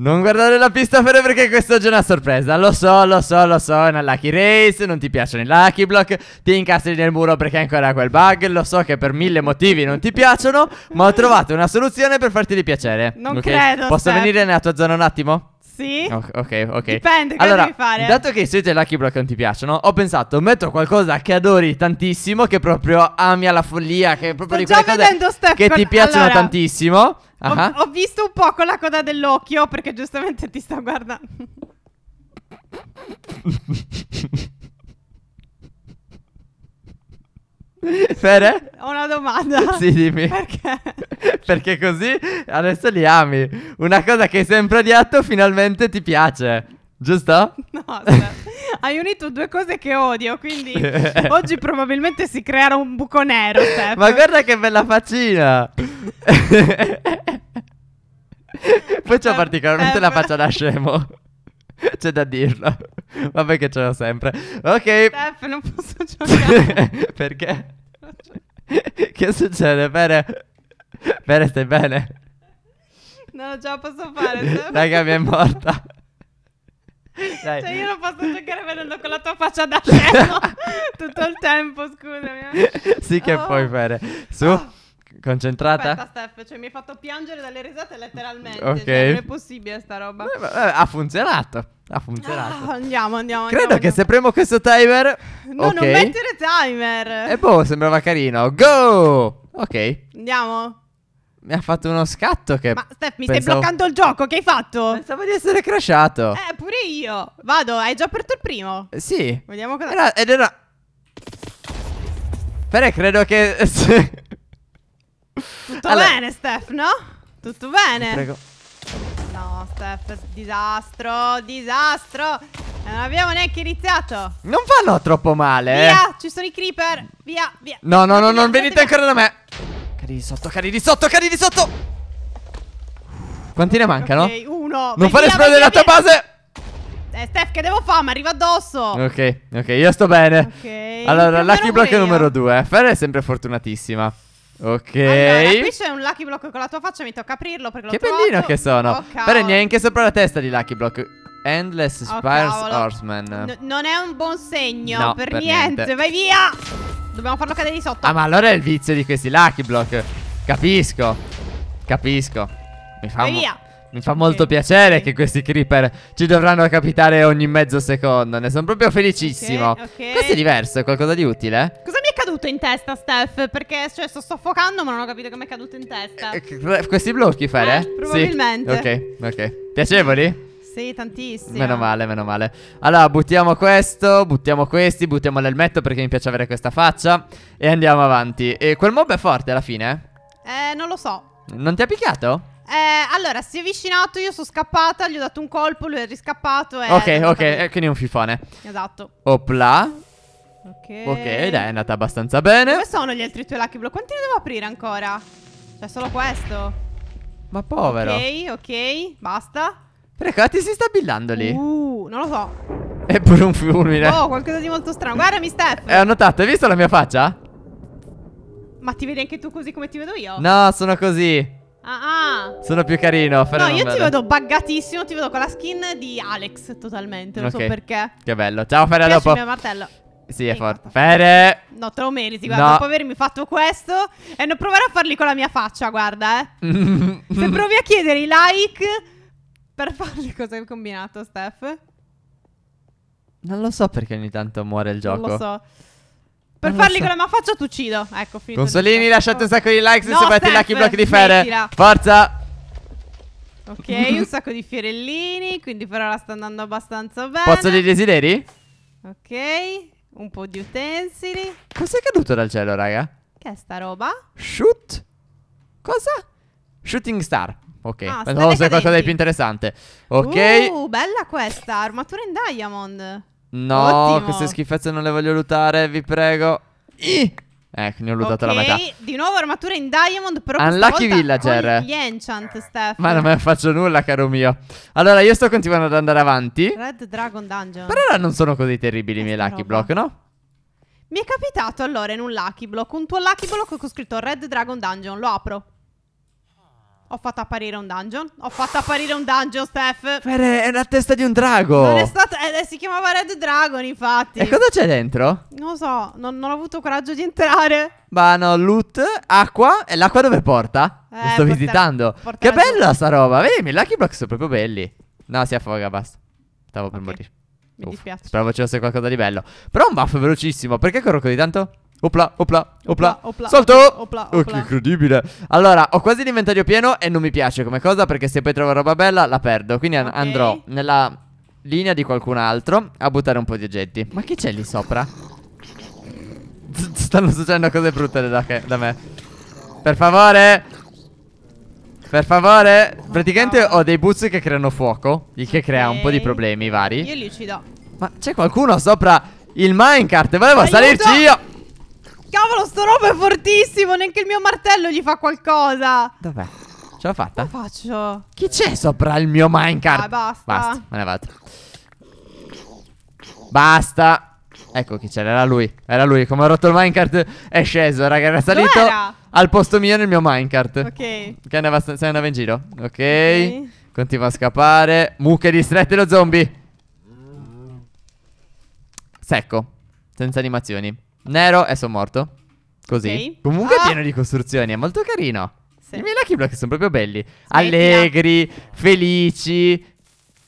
Non guardare la pista Fede perché quest'oggi è una sorpresa Lo so, lo so, lo so, è una lucky race Non ti piacciono i lucky block Ti incastri nel muro perché hai ancora quel bug Lo so che per mille motivi non ti piacciono Ma ho trovato una soluzione per farti di piacere Non okay? credo Posso Steph. venire nella tua zona un attimo? Sì. ok, ok. Dipende cosa allora, devi fare. Dato che i suoi e Lucky Block non ti piacciono, ho pensato, metto qualcosa che adori tantissimo, che proprio ami alla follia, che è proprio Sto di quelle cose Steph che ti piacciono allora, tantissimo. Uh-huh. Ho, ho visto un po' con la coda dell'occhio perché giustamente ti sto guardando. Fere? Ho una domanda. Sì, dimmi. Perché? Perché così adesso li ami. Una cosa che hai sempre odiato finalmente ti piace. Giusto? No, cioè, hai unito due cose che odio, quindi oggi probabilmente si creerà un buco nero, Steph. Ma guarda che bella faccina! Poi c'ho particolarmente la faccia da scemo. C'è da dirlo. Vabbè che ce l'ho sempre. Ok. Steph, non posso giocare. Perché? che succede, Pere? Bene, stai bene? Non ce la posso fare. Raga, mi è morta. Dai. Cioè, io non posso giocare vedendo con la tua faccia da scemo tutto il tempo, scusami. Eh. Sì, che oh. puoi fare. Su. Oh. Concentrata? Aspetta, Steph, cioè mi hai fatto piangere dalle risate letteralmente. Cioè, ok. Cioè, non è possibile sta roba. Eh, eh, ha funzionato. Ha funzionato. Ah, andiamo, andiamo. Credo andiamo, che andiamo. se premo questo timer. No, okay. non mettere timer. E boh, sembrava carino. Go! Ok. Andiamo. Mi ha fatto uno scatto che. Ma Steph, mi pensavo... stai bloccando il gioco, che hai fatto? Pensavo di essere crashato. Eh, pure io. Vado, hai già aperto il primo? sì. Vediamo cosa. Era, ed era. Però credo che. Tutto allora... bene, Steph, no? Tutto bene. Prego. No, Steph, disastro, disastro. Eh, non abbiamo neanche iniziato. Non fanno troppo male. Via, eh. ci sono i creeper. Via, via. No, no, no, non venite ancora da me. Cadi di sotto, cadi di sotto, cadi di sotto Quanti ne mancano? Ok, uno Non vedi fare esplodere la tua base eh, Steph, che devo fare? Mi arriva addosso. Ok, ok, io sto bene. Ok. Allora, Lucky Block numero due eh. Fer è sempre fortunatissima. Ok. Allora, qui c'è un Lucky Block con la tua faccia, mi tocca aprirlo perché che l'ho trovato. Che bellino che sono. Oh, Fer neanche sopra la testa di Lucky Block. Endless oh, Spires oh, Horseman. N non è un buon segno no, per, per niente. niente. Vai via! Dobbiamo farlo cadere di sotto. Ah, ma allora è il vizio di questi Lucky Block. Capisco. Capisco. Mi fa, mo mi fa molto piacere okay. che questi creeper ci dovranno capitare ogni mezzo secondo. Ne sono proprio felicissimo. Okay, Questo è diverso, è qualcosa di utile. Cosa mi è caduto in testa, Steph? Perché cioè, sto soffocando, ma non ho capito che mi è caduto in testa. Eh, eh questi blocchi, Fere? Eh, probabilmente. Sì. Ok, ok. Piacevoli? Sì, tantissimo. Meno male, meno male. Allora, buttiamo questo, buttiamo questi, buttiamo l'elmetto perché mi piace avere questa faccia. E andiamo avanti. E quel mob è forte alla fine? Eh, non lo so. Non ti ha picchiato? Eh, allora, si è avvicinato, io sono scappata, gli ho dato un colpo, lui è riscappato e... Ok, ok, eh, quindi un fifone. Esatto. Opla. Ok. Ok, dai, è andata abbastanza bene. Dove sono gli altri tuoi lucky block? Quanti ne devo aprire ancora? Cioè, solo questo? Ma povero. Ok, ok, basta. Prego, si sta abbillando lì? Uh, non lo so. È pure un fulmine. Oh, qualcosa di molto strano. Guardami, Steph. Eh, ho notato, hai visto la mia faccia? Ma ti vedi anche tu così come ti vedo io? No, sono così. Ah, ah. Sono più carino. No, io ti vedo buggatissimo. Ti vedo con la skin di Alex totalmente. Non okay. so perché. Che bello. Ciao, Fere. Dopo. Il mio martello. Sì, è forte. Fere. No, te lo meriti. Guarda, no. dopo avermi fatto questo. E non provare a farli con la mia faccia, guarda, eh. Se provi a chiedere i like. Per farle cosa hai combinato, Steph? Non lo so perché ogni tanto muore il gioco. Non lo so. Per non farli so. con la mia faccia ti uccido. Ecco, finito. Consolini, lasciate un sacco di like se no, sapete i lucky block di fere. Forza! Ok, un sacco di fiorellini, quindi per ora sta andando abbastanza bene. Pozzo dei desideri? Ok, un po' di utensili. Cos'è caduto dal cielo, raga? Che è sta roba? Shoot? Cosa? Shooting star. Ok, ah, pensavo fosse qualcosa di più interessante. Ok. Uh, bella questa, armatura in diamond. No, Ottimo. queste schifezze non le voglio lootare, vi prego. Ih. Ecco, ne ho lootata okay, la metà. di nuovo armatura in diamond, però Unlucky villager. gli enchant, Steph. Ma non me ne faccio nulla, caro mio. Allora, io sto continuando ad andare avanti. Red Dragon Dungeon. Per ora non sono così terribili i miei lucky block, no? Mi è capitato allora in un lucky block, un tuo lucky block con scritto Red Dragon Dungeon, lo apro. Ho fatto apparire un dungeon. Ho fatto apparire un dungeon, Steph. Fede, è la testa di un drago. Non è stato, eh, si chiamava Red Dragon, infatti. E cosa c'è dentro? Non lo so, non, non ho avuto coraggio di entrare. Ma no, loot, acqua. E l'acqua dove porta? Eh, Lo sto porta, visitando. Porta che bella sta roba. Vedi, i Lucky blocks sono proprio belli. No, si affoga, basta. Stavo okay. per morire. Mi Uff, dispiace. Speravo ci fosse qualcosa di bello. Però un buff velocissimo. Perché corro così tanto? Opla, opla, opla, opla Salto! Opla, opla, Oh, che incredibile. Allora, ho quasi l'inventario pieno e non mi piace come cosa perché se poi trovo roba bella la perdo. Quindi an- andrò nella linea di qualcun altro a buttare un po' di oggetti. Ma chi c'è lì sopra? stanno succedendo cose brutte da, che- da me. Per favore! Per favore! Praticamente ho dei boots che creano fuoco, il che crea un po' di problemi vari. Io li ci do. Ma c'è qualcuno sopra il minecart? Volevo Aiuto! salirci io! Cavolo, sto robo è fortissimo. Neanche il mio martello gli fa qualcosa. Dov'è? Ce l'ho fatta? Come faccio? Chi c'è sopra il mio minecart? Ah, basta. Basta, me ne vado. Basta. Ecco chi c'era, era lui. Era lui. Come ha rotto il minecart è sceso, raga. Era salito era? al posto mio nel mio minecart. Ok. Che andava, se andava in giro. Ok. okay. Continua a scappare. Mucche distrette lo zombie. Secco. Senza animazioni. Nero e sono morto. Così. Okay. Comunque ah! è pieno di costruzioni, è molto carino. Sì. I miei Lucky Block sono proprio belli. Smettila. Allegri, felici.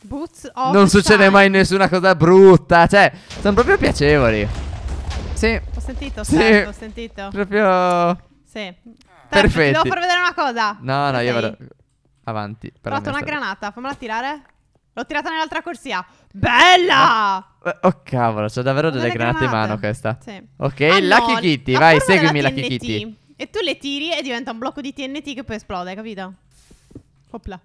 Boots of non succede time. mai nessuna cosa brutta. Cioè, sono proprio piacevoli. Sì. Ho sentito, sì. Certo, ho sentito. Proprio... Sì. Perfetto. Devo far vedere una cosa. No, no, io vado avanti. Ho fatto una granata, fammela tirare. L'ho tirata nell'altra corsia. Bella! Ah, eh, oh cavolo, c'ho davvero delle granate, granate in mano questa. Sì. Ok, ah, Lucky no, Kitty, vai, seguimi la Lucky Kitty. E tu le tiri e diventa un blocco di TNT che poi esplode, capito? Opla.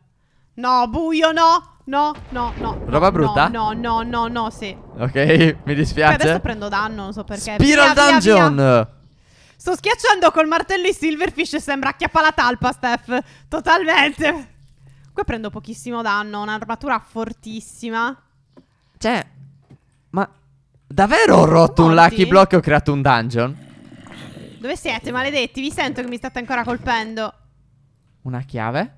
No, buio, no, no, no, no. Roba no, brutta? No, no, no, no, no, sì. Ok, mi dispiace. Poi adesso prendo danno, non so perché. Spiral via, Dungeon! Via, via. Sto schiacciando col martello i Silverfish e sembra acchiappa la talpa, Steph. Totalmente. Qui prendo pochissimo danno, un'armatura fortissima. Cioè, ma davvero ho rotto Monti? un lucky block e ho creato un dungeon? Dove siete, maledetti? Vi sento che mi state ancora colpendo. Una chiave?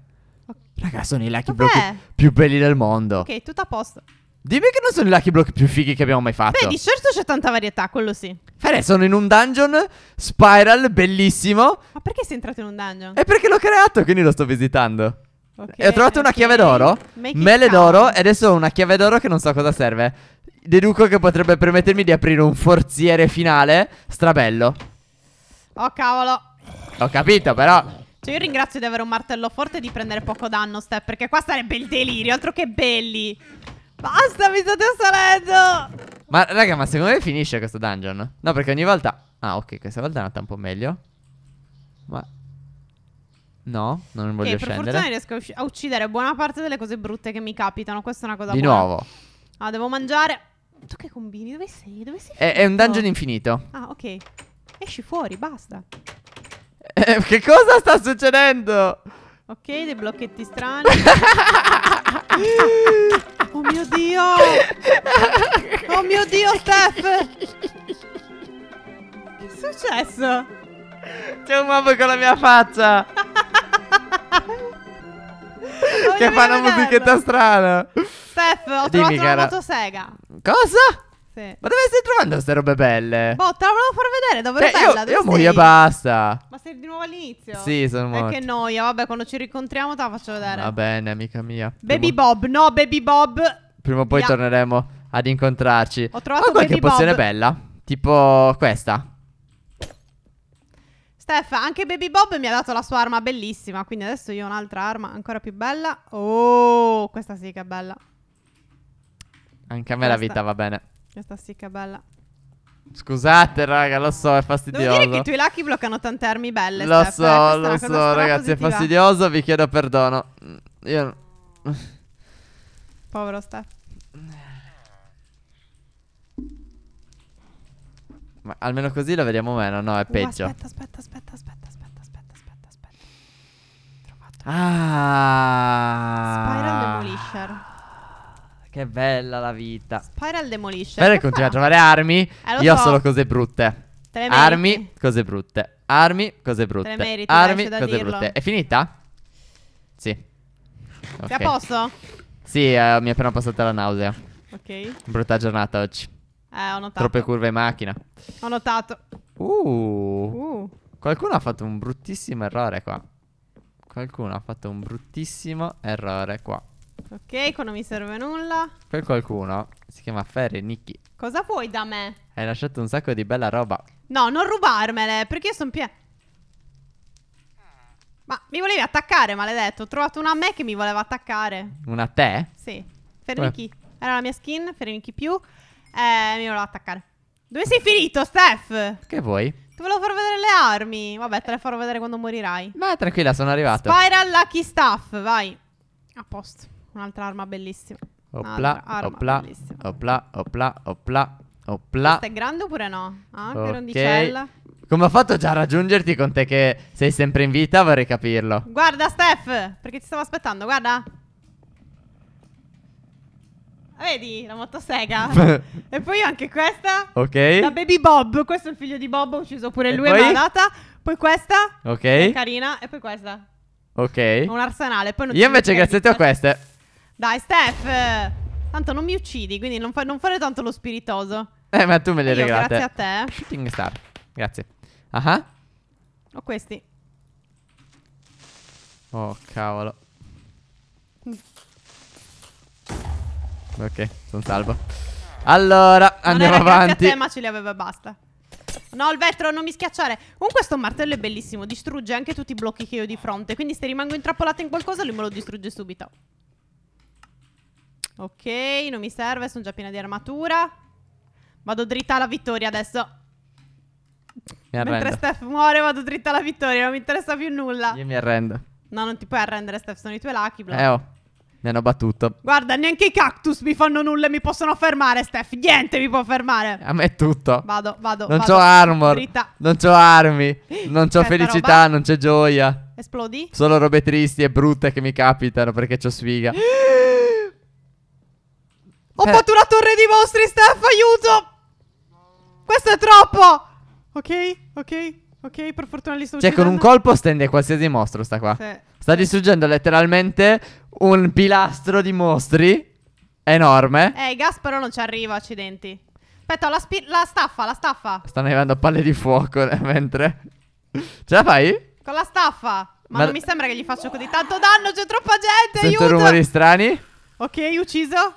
Okay. Raga, sono i lucky Vabbè. block più belli del mondo. Ok, tutto a posto. Dimmi che non sono i lucky block più fighi che abbiamo mai fatto. Beh, di certo c'è tanta varietà, quello sì. Fere, sono in un dungeon spiral bellissimo. Ma perché sei entrato in un dungeon? È perché l'ho creato, quindi lo sto visitando. Okay, e eh, ho trovato una chiave d'oro. Mele d'oro. E adesso ho una chiave d'oro che non so cosa serve. Deduco che potrebbe permettermi di aprire un forziere finale. Strabello. Oh, cavolo. Ho capito, però. Cioè, io ringrazio di avere un martello forte e di prendere poco danno, Step. Perché qua sarebbe il delirio. Altro che belli. Basta, mi state assalendo. Ma, raga, ma secondo me finisce questo dungeon? No, perché ogni volta. Ah, ok, questa volta è andata un po' meglio. Ma No, non voglio che per scendere. fortuna riesco a, usci- a, uccidere buona parte delle cose brutte che mi capitano. Questa è una cosa Di buona. nuovo. Ah, devo mangiare. Tu che combini? Dove sei? Dove sei? È, è un dungeon infinito. Ah, ok. Esci fuori, basta. Eh, che cosa sta succedendo? Ok, dei blocchetti strani. oh mio dio! Oh mio dio, Steph! Che è successo? C'è un uomo con la mia faccia! che fa una musichetta strana. Steph, ho Dimmi, trovato cara. una motosega. Cosa? Sì. Ma dove stai trovando queste robe belle? Boh, te la volevo far vedere, davvero cioè, eh, bella. Io, io muoio e basta. Ma sei di nuovo all'inizio? Sì, sono eh, morto. E che noia, vabbè, quando ci rincontriamo te la faccio vedere. Va bene, amica mia. Baby Prima... Bob, no, Baby Bob. Prima o poi torneremo ad incontrarci. Ho trovato Ho qualche pozione bella, tipo questa. Steph, anche Baby Bob mi ha dato la sua arma bellissima, quindi adesso io ho un'altra arma ancora più bella. Oh, questa sì che è bella. Anche a me questa, la vita va bene. Questa sì che è bella. Scusate, raga, lo so, è fastidioso. Devo dire che i tuoi lucky bloccano tante armi belle. Lo Steph, eh, so, eh, lo so, ragazzi, positiva. è fastidioso, vi chiedo perdono. Io... Povero Steph. Ma almeno così la vediamo meno, no, è oh, peggio. Aspetta, aspetta, aspetta, aspetta, aspetta, aspetta, aspetta, aspetta. Trovato. Ah! Spiral Demolisher. Che bella la vita. Spiral Demolisher. Bene, continua a trovare armi. Eh, Io so. solo cose brutte. Armi, cose brutte. Armi, cose brutte. Meriti, armi, cose dirlo. brutte. È finita? Sì. Okay. Sei a posto? Sì, eh, mi è appena passata la nausea. Ok. Brutta giornata oggi. Eh, ho notato. Troppe curve in macchina. Ho notato. Uh. uh. Qualcuno ha fatto un bruttissimo errore qua. Qualcuno ha fatto un bruttissimo errore qua. Ok, qua non mi serve nulla. Quel qualcuno si chiama Ferri Nicky. Cosa vuoi da me? Hai lasciato un sacco di bella roba. No, non rubarmele, perché io sono piena. Ma mi volevi attaccare, maledetto. Ho trovato una a me che mi voleva attaccare. Una a te? Sì. Ferri Nicky. Era la mia skin, Ferri Nicky più. Eh, mi volevo attaccare. Dove sei finito, Steph? Che vuoi? Ti volevo far vedere le armi. Vabbè, te le farò vedere quando morirai. Ma tranquilla, sono arrivato. Spiral Lucky Staff, vai. A posto. Un'altra arma bellissima. Opla, opla, bellissima. opla, opla, opla, opla. Questa è grande oppure no? Ah, okay. che rondicella. Come ho fatto già a raggiungerti con te che sei sempre in vita? Vorrei capirlo. Guarda, Steph, perché ti stavo aspettando, guarda. Vedi la motosega? e poi anche questa. Ok. La Baby Bob. Questo è il figlio di Bob. Ho ucciso pure e lui. Poi? Ma data. Poi questa. Ok. È carina. E poi questa. Ok. Un arsenale. Io invece, grazie a te, ho queste. Dai, Steph. Tanto non mi uccidi. Quindi non, fa non fare tanto lo spiritoso. Eh, ma tu me le regalate. Grazie a te. Eh. Shooting star. Grazie. Ah. Ho questi. Oh, cavolo. Mm. Ok, sono salvo. Allora, non andiamo avanti. ma ce li aveva basta. No, il vetro, non mi schiacciare. Comunque sto martello è bellissimo, distrugge anche tutti i blocchi che ho di fronte. Quindi se rimango intrappolato in qualcosa, lui me lo distrugge subito. Ok, non mi serve, sono già piena di armatura. Vado dritta alla vittoria adesso. Mi arrendo. Mentre Steph muore, vado dritta alla vittoria, non mi interessa più nulla. Io mi arrendo. No, non ti puoi arrendere, Steph, sono i tuoi lucky block. Eh oh. Mi hanno battuto. Guarda, neanche i cactus mi fanno nulla e mi possono fermare, Steph. Niente mi può fermare. A me è tutto. Vado, vado. Non ho armor. Dritta. Non ho armi. Non ho felicità, roba. non c'è gioia. Esplodi? Solo robe tristi e brutte che mi capitano perché c'ho sfiga. Ho eh. fatto una torre di mostri, Steph, aiuto! Questo è troppo! Ok, ok, ok, per fortuna li sto Cioè, uccidendo. con un colpo stende qualsiasi mostro sta qua. Sì. Sta distruggendo letteralmente un pilastro di mostri enorme. Eh, Gasparo non ci arriva, accidenti. Aspetta, la, la staffa, la staffa. Stanno arrivando palle di fuoco eh, mentre. Ce la fai? Con la staffa. Ma, Ma non mi sembra che gli faccio così tanto danno, c'è troppa gente. Sento aiuto. rumori strani. Ok, ucciso.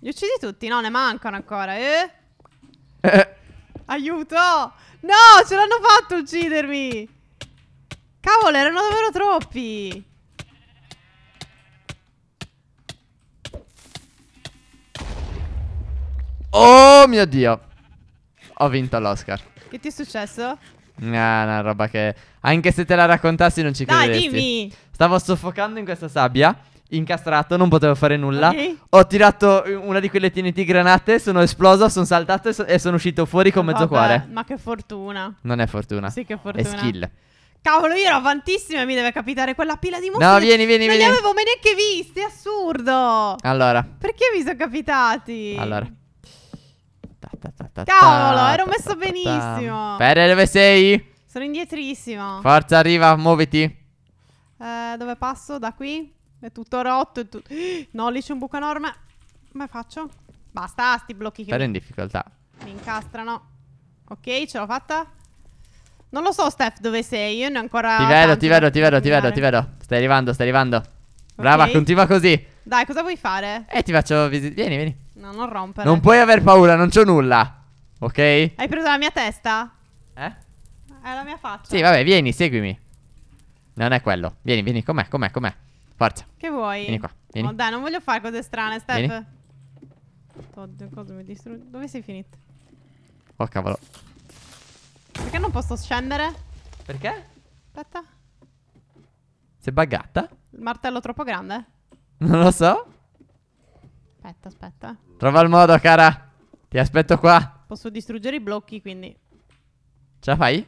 Li uccidi tutti? No, ne mancano ancora. Eh? eh. Aiuto! No, ce l'hanno fatto uccidermi! Cavolo, erano davvero troppi! Oh mio Dio. Ho vinto l'Oscar. Che ti è successo? Ah, una roba che... Anche se te la raccontassi non ci Dai, Dai, dimmi! Stavo soffocando in questa sabbia, incastrato, non potevo fare nulla. Okay. Ho tirato una di quelle TNT granate, sono esploso, sono saltato e, sono uscito fuori con Vabbè, mezzo cuore. Ma che fortuna. Non è fortuna. Sì, che fortuna. È skill. Cavolo, io ero avantissima e mi deve capitare quella pila di mostri. No, vieni, vieni, non vieni. Non li avevo mai neanche visti, è assurdo. Allora. Perché mi sono capitati? Allora. Cavolo, ero messo benissimo. Ferre, dove sei? Sono indietrissimo. Forza, arriva, muoviti. Eh, dove passo? Da qui? È tutto rotto. È tutto... No, lì c'è un buco enorme. Come faccio? Basta, sti blocchi che. Fede mi... in difficoltà. Mi incastrano. Ok, ce l'ho fatta. Non lo so, Steph, dove sei. Io ne ho ancora. Ti vedo, ti vedo, ti vedo, ti vedo, ti vedo. Stai arrivando, stai arrivando. Brava, continua così. Dai, cosa vuoi fare? Eh, ti faccio visita. Vieni, vieni. No, non rompere. Non puoi aver paura, non c'ho nulla. Ok? Hai preso la mia testa? Eh? È la mia faccia. Sì, vabbè, vieni, seguimi. Non è quello. Vieni, vieni, com'è, com'è, com'è. Forza. Che vuoi? Vieni qua. Vieni. Oh, dai, non voglio fare cose strane, Steph. Vieni. Oddio, cosa mi distrugge? Dove sei finito? Oh, cavolo. Perché non posso scendere? Perché? Aspetta. Sei buggata? Il martello troppo grande? Non lo so. Aspetta, aspetta. Trova il modo, cara. Ti aspetto qua. Posso distruggere i blocchi, quindi. Ce la fai?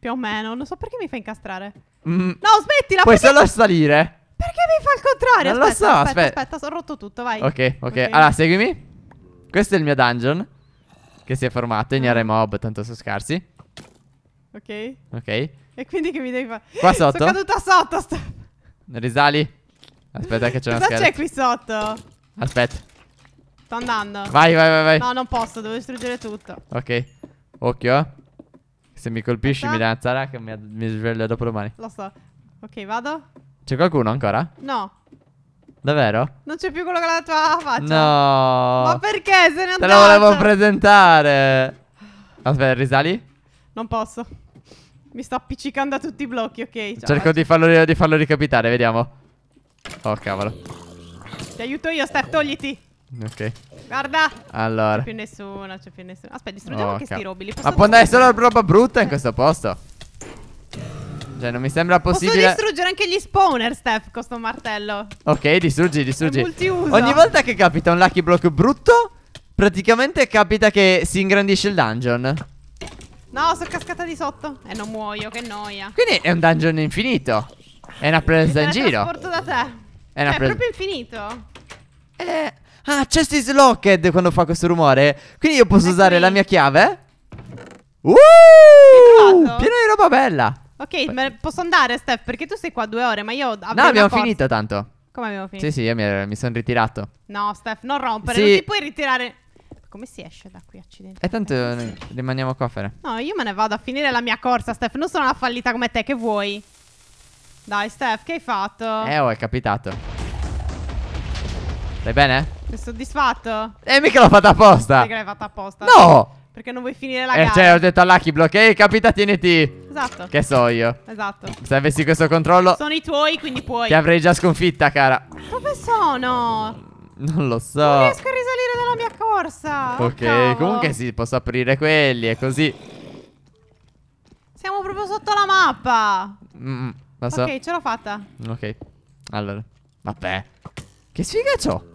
Più o meno. Non so perché mi fa incastrare. Mm. No, smettila. Puoi perché... solo salire. Perché mi fa il contrario? Non aspetta, lo so. Aspetta, aspetta, aspetta, ho rotto tutto, vai. Ok, ok. okay. Allora, seguimi. Questo è il mio dungeon. Che si è formato. Ignare ah. mob, tanto sono scarsi. Ok. Ok. E quindi che mi devi fare? Qua sotto. Sono caduta sotto. Sto... Risali. Aspetta che c'è una scherza. Cosa c'è qui sotto? Aspetta. Sto andando. Vai, vai, vai, vai. No, non posso, devo distruggere tutto. Ok. Occhio, eh. Se mi colpisci Aspetta. mi dai una che mi, mi sveglio dopo domani. Lo so. Ok, vado. C'è qualcuno ancora? No. Davvero? Non c'è più quello con la tua faccia. No. Ma perché se ne andato? Te lo volevo presentare. Aspetta, risali? Non posso. Mi sto appiccicando a tutti i blocchi, ok. Ciao, Cerco di farlo, di farlo ricapitare, vediamo. Oh, cavolo. Ti aiuto io, Star, togliti. Ok. Guarda. Allora. C'è più nessuno, c'è più nessuno. Aspetta, distruggiamo oh, anche sti robi. Ma può andare solo roba brutta in questo posto. Cioè, non mi sembra possibile. Posso distruggere anche gli spawner, Steph, con questo martello. Ok, distruggi, distruggi. Ogni volta che capita un lucky block brutto, praticamente capita che si ingrandisce il dungeon. No, sono cascata di sotto. E eh, non muoio, che noia. Quindi è un dungeon infinito. È una presa in giro. È una cioè, È proprio infinito. Eh, ah, Chest Locked quando fa questo rumore. Quindi io posso eh usare la mia chiave? Uh! Pieno di roba bella. Ok, posso andare, Steph? Perché tu sei qua due ore, ma io. No, abbiamo forza. finito tanto. Come abbiamo finito? Sì, sì, io mi, mi sono ritirato. No, Steph, non rompere. Sì. Non ti puoi ritirare. Come si esce da qui, accidenti? E tanto eh, rimaniamo a fare. No, io me ne vado a finire la mia corsa, Steph. Non sono una fallita come te, che vuoi? Dai, Steph, che hai fatto? Eh, oh, è capitato. Stai bene? Sei soddisfatto? Eh, mica l'ho fatta apposta. Perché l'hai fatta apposta? No! Perché non vuoi finire la eh, gara. Eh, cioè, ho detto a Lucky Block, ehi, capita, tieniti. Esatto. Che so io. Esatto. Se avessi questo controllo... Sono i tuoi, quindi puoi. Ti avrei già sconfitta, cara. Dove sono? Non lo so. Non riesco a risalire dalla mia corsa. Ok, oh, comunque sì, posso aprire quelli e così. Siamo proprio sotto la mappa. Mm, mm, lo so. Ok, ce l'ho fatta. Ok. Allora. Vabbè. Che sfiga c'ho?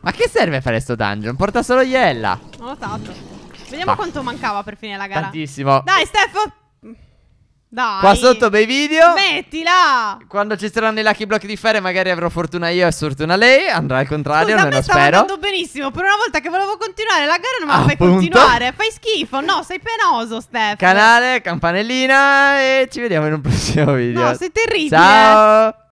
Ma che serve fare sto dungeon? Porta solo Iella. Ho notato. Vediamo Va. quanto mancava per finire la gara. Tantissimo. Dai, Steph. Dai. Qua sotto bei video. Mettila. Quando ci saranno i lucky block di ferro magari avrò fortuna io e sfortuna lei. Andrà al contrario, Scusa, almeno spero. andando benissimo. Per una volta che volevo continuare la gara, non me la fai continuare. Fai schifo. No, sei penoso, Steph. Canale, campanellina. E ci vediamo in un prossimo video. No, sei terribile. Ciao.